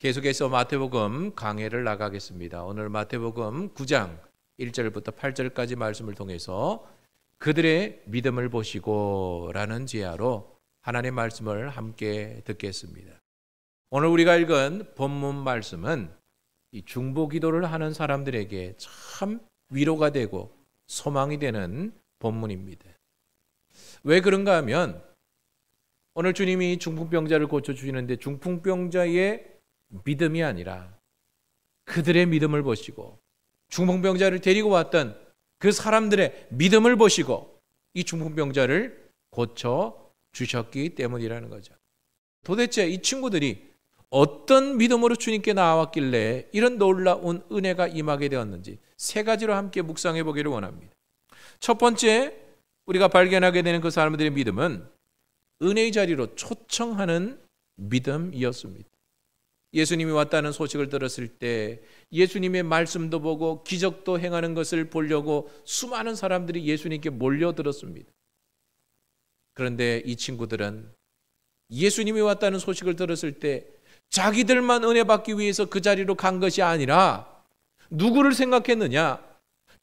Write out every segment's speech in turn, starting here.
계속해서 마태복음 강해를 나가겠습니다. 오늘 마태복음 9장 1절부터 8절까지 말씀을 통해서 그들의 믿음을 보시고 라는 제아로 하나님의 말씀을 함께 듣겠습니다. 오늘 우리가 읽은 본문 말씀은 이 중보 기도를 하는 사람들에게 참 위로가 되고 소망이 되는 본문입니다. 왜 그런가 하면 오늘 주님이 중풍병자를 고쳐주시는데 중풍병자의 믿음이 아니라 그들의 믿음을 보시고 중풍병자를 데리고 왔던 그 사람들의 믿음을 보시고 이 중풍병자를 고쳐 주셨기 때문이라는 거죠. 도대체 이 친구들이 어떤 믿음으로 주님께 나왔길래 이런 놀라운 은혜가 임하게 되었는지 세 가지로 함께 묵상해 보기를 원합니다. 첫 번째 우리가 발견하게 되는 그 사람들의 믿음은 은혜의 자리로 초청하는 믿음이었습니다. 예수님이 왔다는 소식을 들었을 때 예수님의 말씀도 보고 기적도 행하는 것을 보려고 수많은 사람들이 예수님께 몰려들었습니다. 그런데 이 친구들은 예수님이 왔다는 소식을 들었을 때 자기들만 은혜 받기 위해서 그 자리로 간 것이 아니라 누구를 생각했느냐?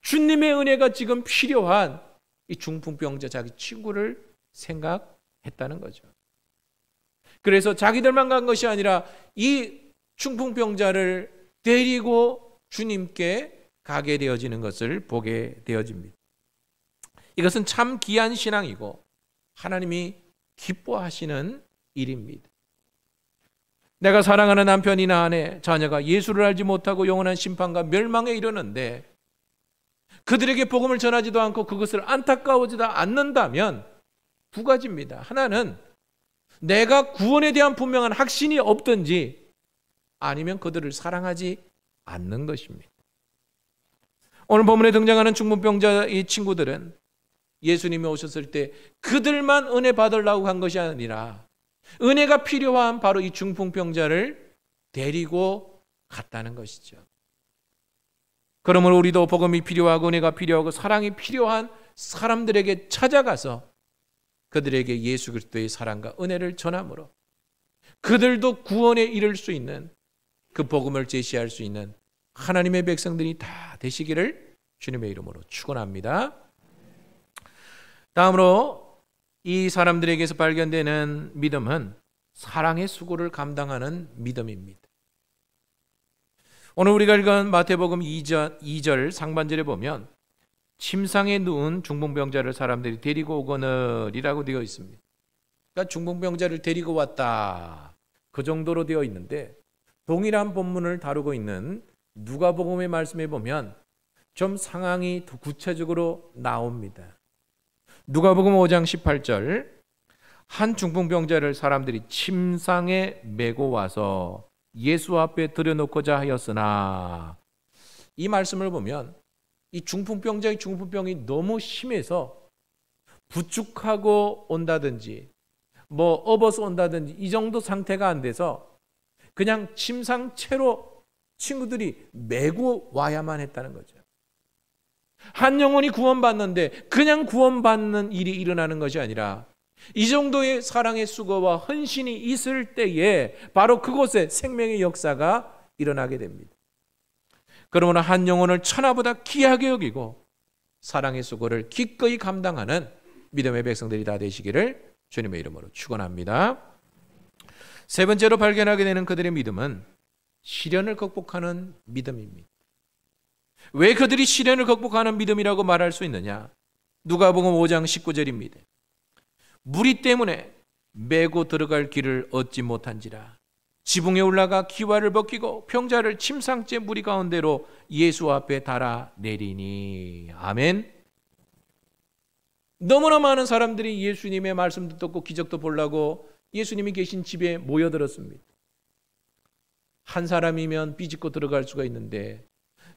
주님의 은혜가 지금 필요한 이 중풍병자 자기 친구를 생각했다는 거죠. 그래서 자기들만 간 것이 아니라 이 충풍병자를 데리고 주님께 가게 되어지는 것을 보게 되어집니다. 이것은 참 귀한 신앙이고 하나님이 기뻐하시는 일입니다. 내가 사랑하는 남편이나 아내, 자녀가 예수를 알지 못하고 영원한 심판과 멸망에 이르는데 그들에게 복음을 전하지도 않고 그것을 안타까워지도 않는다면 두 가지입니다. 하나는 내가 구원에 대한 분명한 확신이 없든지 아니면 그들을 사랑하지 않는 것입니다. 오늘 본문에 등장하는 중풍병자 이 친구들은 예수님이 오셨을 때 그들만 은혜 받으려고 간 것이 아니라 은혜가 필요한 바로 이 중풍병자를 데리고 갔다는 것이죠. 그러므로 우리도 복음이 필요하고 은혜가 필요하고 사랑이 필요한 사람들에게 찾아가서 그들에게 예수 그리스도의 사랑과 은혜를 전함으로 그들도 구원에 이를 수 있는 그 복음을 제시할 수 있는 하나님의 백성들이 다 되시기를 주님의 이름으로 축원합니다. 다음으로 이 사람들에게서 발견되는 믿음은 사랑의 수고를 감당하는 믿음입니다. 오늘 우리가 읽은 마태복음 2절, 2절 상반절에 보면 침상에 누운 중풍병자를 사람들이 데리고 오거늘이라고 되어 있습니다. 그러니까 중풍병자를 데리고 왔다. 그 정도로 되어 있는데 동일한 본문을 다루고 있는 누가복음의 말씀에 보면 좀 상황이 더 구체적으로 나옵니다. 누가복음 5장 18절 한 중풍병자를 사람들이 침상에 메고 와서 예수 앞에 들여놓고자 하였으나 이 말씀을 보면 이 중풍병자의 중풍병이 너무 심해서 부축하고 온다든지 뭐 업어서 온다든지 이 정도 상태가 안 돼서 그냥 침상채로 친구들이 메고 와야만 했다는 거죠. 한 영혼이 구원받는데 그냥 구원받는 일이 일어나는 것이 아니라 이 정도의 사랑의 수고와 헌신이 있을 때에 바로 그곳에 생명의 역사가 일어나게 됩니다. 그러므로 한 영혼을 천하보다 귀하게 여기고 사랑의 수고를 기꺼이 감당하는 믿음의 백성들이 다 되시기를 주님의 이름으로 축원합니다. 세 번째로 발견하게 되는 그들의 믿음은 시련을 극복하는 믿음입니다. 왜 그들이 시련을 극복하는 믿음이라고 말할 수 있느냐? 누가복음 5장 19절입니다. 무리 때문에 메고 들어갈 길을 얻지 못한지라 지붕에 올라가 기와를 벗기고 평자를 침상째 무리 가운데로 예수 앞에 달아 내리니 아멘. 너무나 많은 사람들이 예수님의 말씀도 듣고 기적도 보려고 예수님이 계신 집에 모여들었습니다. 한 사람이면 삐집고 들어갈 수가 있는데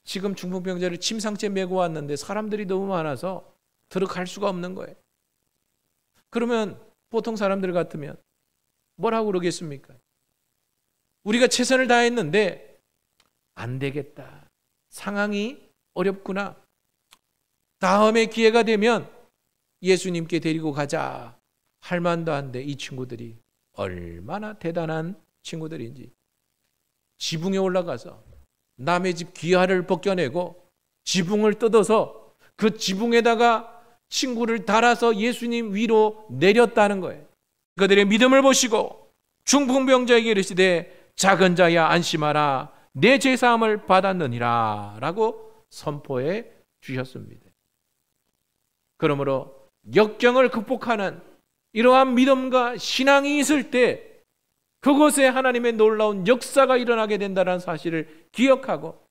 지금 중풍병자를 침상째 메고 왔는데 사람들이 너무 많아서 들어갈 수가 없는 거예요. 그러면 보통 사람들 같으면 뭐라고 그러겠습니까? 우리가 최선을 다했는데 안 되겠다. 상황이 어렵구나. 다음에 기회가 되면 예수님께 데리고 가자. 할 만도 한데 이 친구들이 얼마나 대단한 친구들인지 지붕에 올라가서 남의 집 귀하를 벗겨내고 지붕을 뜯어서 그 지붕에다가 친구를 달아서 예수님 위로 내렸다는 거예요. 그들의 믿음을 보시고 중풍병자에게 이르시되 작은 자야 안심하라 내 죄사함을 받았느니라 라고 선포해 주셨습니다. 그러므로 역경을 극복하는 이러한 믿음과 신앙이 있을 때 그곳에 하나님의 놀라운 역사가 일어나게 된다는 사실을 기억하고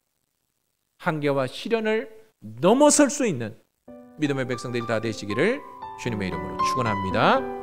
한계와 시련을 넘어설 수 있는 믿음의 백성들이 다 되시기를 주님의 이름으로 축원합니다.